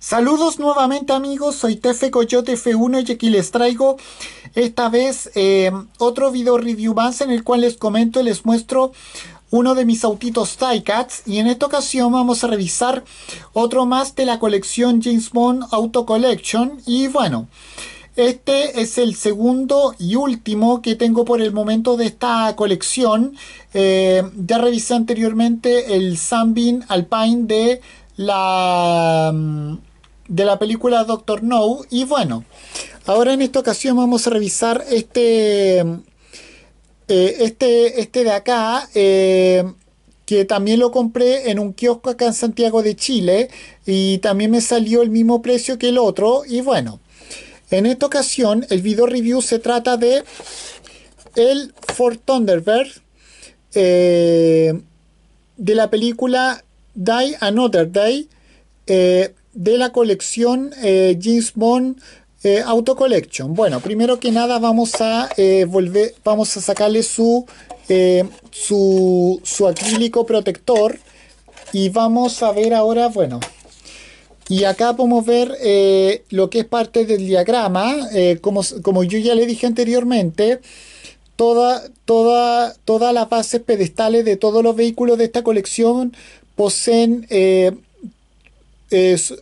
Saludos nuevamente amigos, soy Tefe Coyote F1 y aquí les traigo esta vez eh, otro video review más en el cual les comento y les muestro uno de mis autitos Cats y en esta ocasión vamos a revisar otro más de la colección James Bond Auto Collection y bueno... Este es el segundo y último que tengo por el momento de esta colección. Eh, ya revisé anteriormente el Sunbeam Alpine de la mm, de la película Doctor No. Y bueno, ahora en esta ocasión vamos a revisar este, eh, este, este de acá, eh, que también lo compré en un kiosco acá en Santiago de Chile y también me salió el mismo precio que el otro. Y bueno, en esta ocasión el video review se trata de el Ford Thunderbird. Eh, de la película Die Another Day, de la colección eh, James Bond eh, Auto Collection. Bueno, primero que nada vamos a eh, volver, vamos a sacarle eh, su, su, acrílico protector y vamos a ver ahora, bueno, y acá podemos ver lo que es parte del diagrama, como, como, yo ya le dije anteriormente, toda, todas las bases pedestales de todos los vehículos de esta colección poseen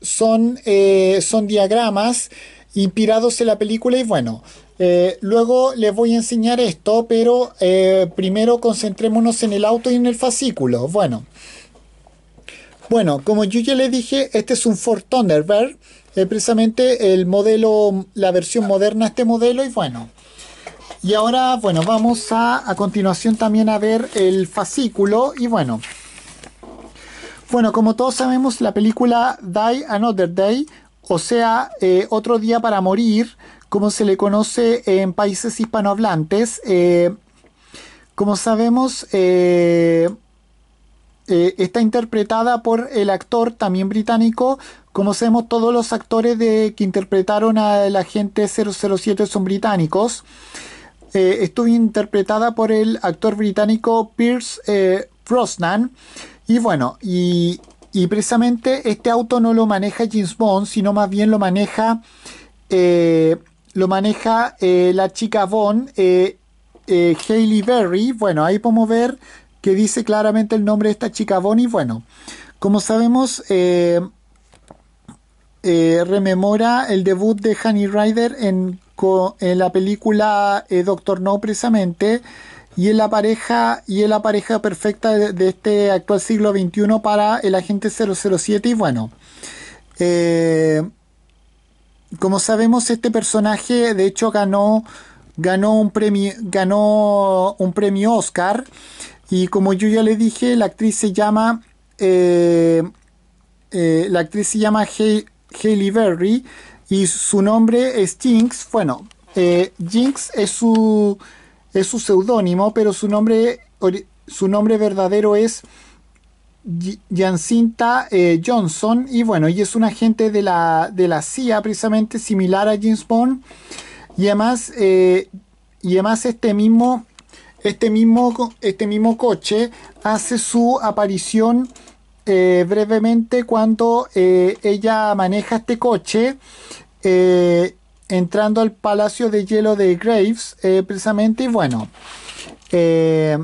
son, eh, son diagramas inspirados en la película y bueno, eh, luego les voy a enseñar esto, pero eh, primero concentrémonos en el auto y en el fascículo. Bueno, bueno, como yo ya les dije, este es un Ford Thunderbird, precisamente el modelo, la versión moderna de este modelo y bueno. Y ahora, bueno, vamos a, a continuación también a ver el fascículo y bueno. Bueno, como todos sabemos, la película Die Another Day, o sea, eh, Otro Día para Morir, como se le conoce en países hispanohablantes, eh, como sabemos, eh, está interpretada por el actor también británico, como sabemos todos los actores que interpretaron a la gente 007 son británicos. estuvo interpretada por el actor británico Pierce Brosnan. Y bueno, y, precisamente este auto no lo maneja James Bond, sino más bien lo maneja, eh, lo maneja eh, la chica Bond, eh, eh, Hailey Berry. Bueno, ahí podemos ver que dice claramente el nombre de esta chica Bond y bueno, como sabemos... rememora el debut de Honey Rider en, en la película Doctor No precisamente y es la pareja y es la pareja perfecta de, este actual siglo XXI para el agente 007 y bueno eh, como sabemos este personaje de hecho ganó ganó un premio ganó un premio Oscar y como yo ya le dije la actriz se llama eh, eh la actriz se llama Berry y su nombre es Jinx bueno eh, Jinx es su es su seudónimo, pero su nombre, su nombre verdadero es Jancinta eh, Johnson. Y bueno, ella es un agente de la, de la CIA, precisamente similar a James Bond. Y además, eh, y además este mismo este mismo, este mismo coche hace su aparición eh, brevemente cuando ella maneja este coche entrando al Palacio de Hielo de Graves, eh, precisamente, y bueno, eh,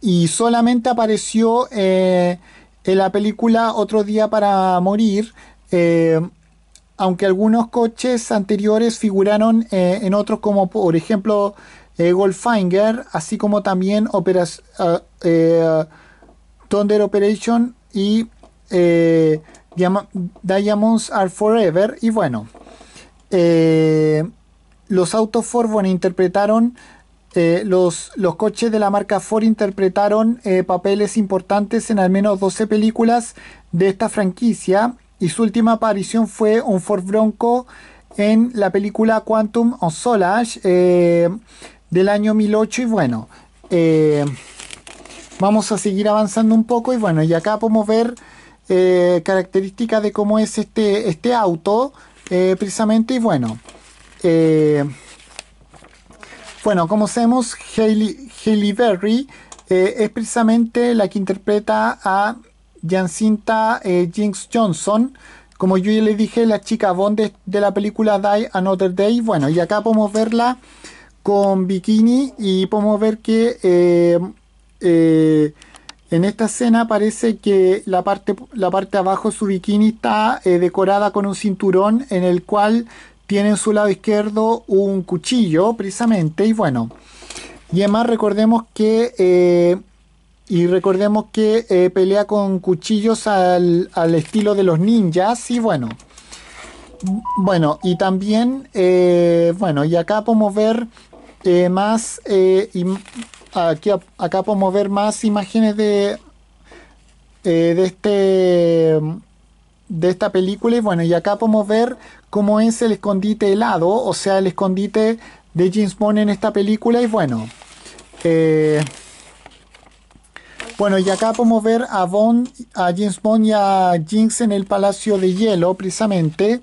y solamente apareció eh, en la película Otro Día para Morir, aunque algunos coches anteriores figuraron en otros como por ejemplo Goldfinger, así como también ah, Thunder Operation y... Diamonds Are Forever y bueno, eh, los autos Ford, interpretaron, eh, los, coches de la marca Ford interpretaron eh, papeles importantes en al menos 12 películas de esta franquicia y su última aparición fue un Ford Bronco en la película Quantum of Solace del año 1008 y bueno, vamos a seguir avanzando un poco y bueno, y acá podemos ver características de cómo es este, este auto. Eh, precisamente. Y bueno, eh, bueno, como sabemos, Hailey, Berry eh, es precisamente la que interpreta a jancinta Jinx Johnson. Como yo ya le dije, la chica Bond de, de, la película Die Another Day. Bueno, y acá podemos verla con bikini y podemos ver que en esta escena parece que la parte, la parte abajo de su bikini está eh, decorada con un cinturón en el cual tiene en su lado izquierdo un cuchillo, precisamente, y bueno. Y además recordemos que. Eh, y recordemos que eh, pelea con cuchillos al, estilo de los ninjas. Y bueno. Bueno, y también. bueno, y acá podemos ver más. Aquí, acá podemos ver más imágenes de, eh, de, este, de esta película. Y bueno, y acá podemos ver cómo es el escondite helado, o sea, el escondite de James Bond en esta película. Y bueno, eh, bueno, y acá podemos ver a, Bond, a James Bond y a Jinx en el Palacio de Hielo, precisamente.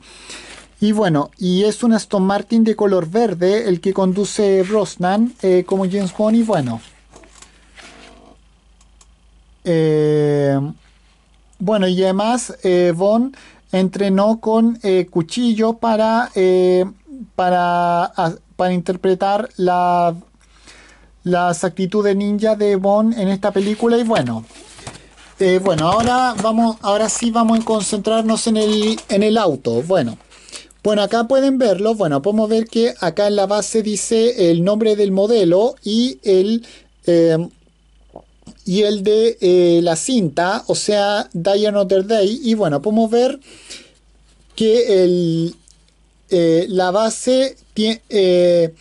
Y bueno, y es un Aston Martin de color verde, el que conduce Rosnan eh, como James Bond. Y bueno, eh, bueno, y además eh, Bond entrenó con eh, cuchillo para, para, para interpretar la, las actitudes ninja de Bond en esta película. Y bueno, bueno, ahora, vamos, ahora sí vamos a concentrarnos en el, en el auto. Bueno. Bueno, acá pueden verlo. Bueno, podemos ver que acá en la base dice el nombre del modelo y el, em, y el de eh, la cinta, o sea, Die Another Day. Y bueno, podemos ver que eh, la base tiene eh,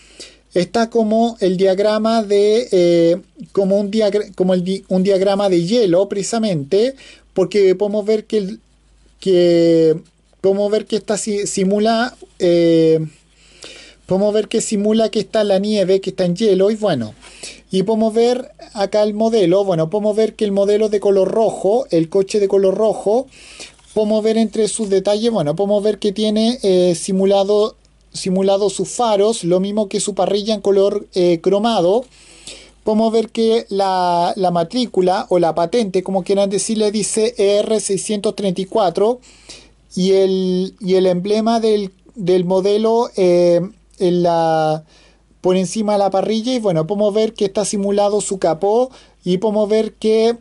está como el diagrama de como, un, como un diagrama de hielo precisamente porque podemos ver que podemos ver que esta simula, eh, podemos ver que simula que está la nieve, que está en hielo y bueno, y podemos ver acá el modelo, bueno, podemos ver que el modelo de color rojo, el coche de color rojo, podemos ver entre sus detalles, bueno, podemos ver que tiene eh, simulado, simulado sus faros, lo mismo que su parrilla en color eh, cromado. Podemos ver que la, la, matrícula o la patente, como quieran decirle, dice ER634 y el, el emblema del, modelo eh, en la, por encima de la parrilla y bueno, podemos ver que está simulado su capó y podemos ver que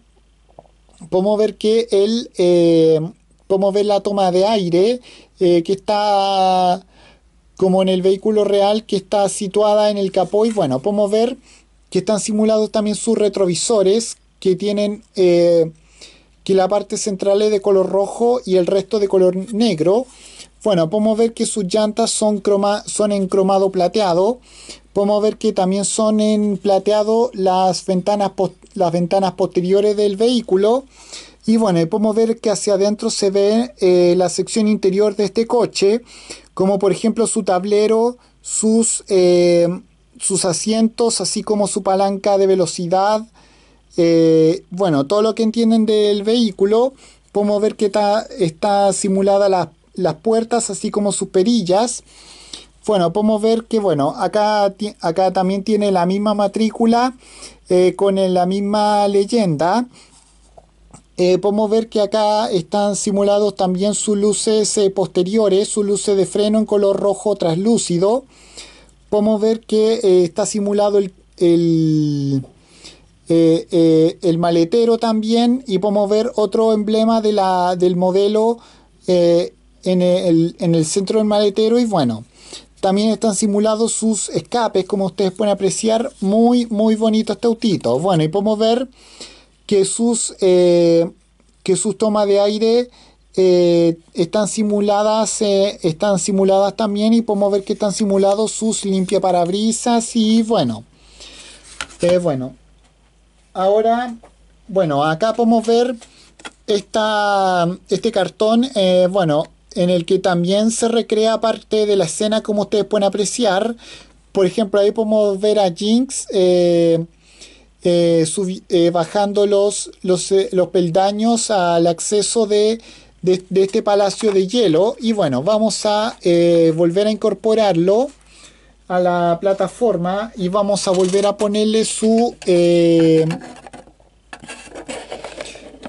podemos ver que el eh, podemos ver la toma de aire eh, que está como en el vehículo real que está situada en el capó y bueno, podemos ver que están simulados también sus retrovisores que tienen que la parte central es de color rojo y el resto de color negro. Bueno, podemos ver que sus llantas son, son en cromado plateado. Podemos ver que también son en plateado las ventanas, las ventanas posteriores del vehículo. Y bueno, podemos ver que hacia adentro se ve eh, la sección interior de este coche, como por ejemplo su tablero, sus, eh, sus asientos, así como su palanca de velocidad, eh, bueno, todo lo que entienden del vehículo, podemos ver que está, simulada las puertas, así como sus perillas. Bueno, podemos ver que bueno, acá, acá también tiene la misma matrícula eh, con la misma leyenda. Eh, podemos ver que acá están simulados también sus luces posteriores, sus luces de freno en color rojo traslúcido. Podemos ver que está simulado el eh, eh, el maletero también y podemos ver otro emblema del modelo eh, en, el, centro del maletero y bueno, también están simulados sus escapes como ustedes pueden apreciar, muy muy bonito este autito. Bueno y podemos ver que sus, que sus tomas de aire están simuladas están simuladas también y podemos ver que están simulados sus limpiaparabrisas parabrisas y bueno bueno Ahora, bueno, acá podemos ver este cartón, eh, bueno, en el que también se recrea parte de la escena como ustedes pueden apreciar. Por ejemplo, ahí podemos ver a Jinx eh, eh, bajando los, los, peldaños al acceso de, este palacio de hielo. Y bueno, vamos a volver a incorporarlo a la plataforma y vamos a volver a ponerle su eh,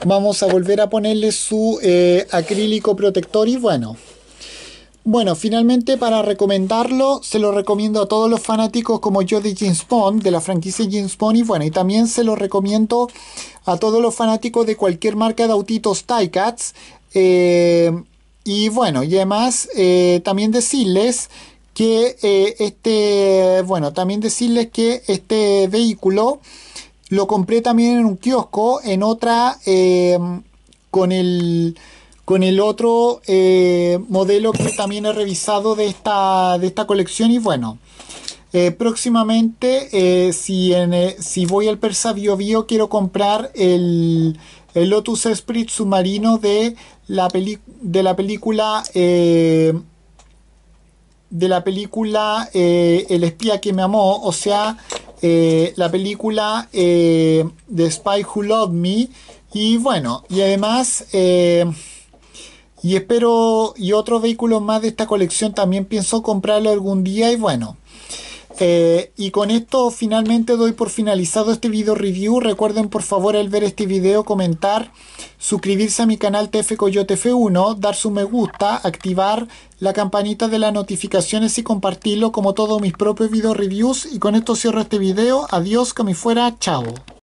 vamos a volver a ponerle su eh, acrílico protector y bueno bueno, finalmente para recomendarlo, se lo recomiendo a todos los fanáticos como yo de James Bond, de la franquicia James Bond y bueno, y también se lo recomiendo a todos los fanáticos de cualquier marca de autitos Ticats eh, y bueno, y además también decirles que eh, este, bueno, también decirles que este vehículo lo compré también en un kiosco, en otra, eh, con el con el otro eh, modelo que también he revisado de esta, de esta colección y bueno, próximamente, si, si voy al Persa Bio quiero comprar el, Lotus Esprit submarino de la, de la película de la película eh, El espía que me amó, o sea, eh, la película eh, The Spy Who Loved Me. Y bueno, y además, y espero, y otros vehículos más de esta colección también pienso comprarlo algún día. Y bueno, eh, y con esto finalmente doy por finalizado este video review. Recuerden por favor al ver este video comentar, suscribirse a mi canal TF Coyote F1, dar su me gusta, activar la campanita de las notificaciones y compartirlo como todos mis propios video reviews. Y con esto cierro este video. Adiós, que me fuera. Chao.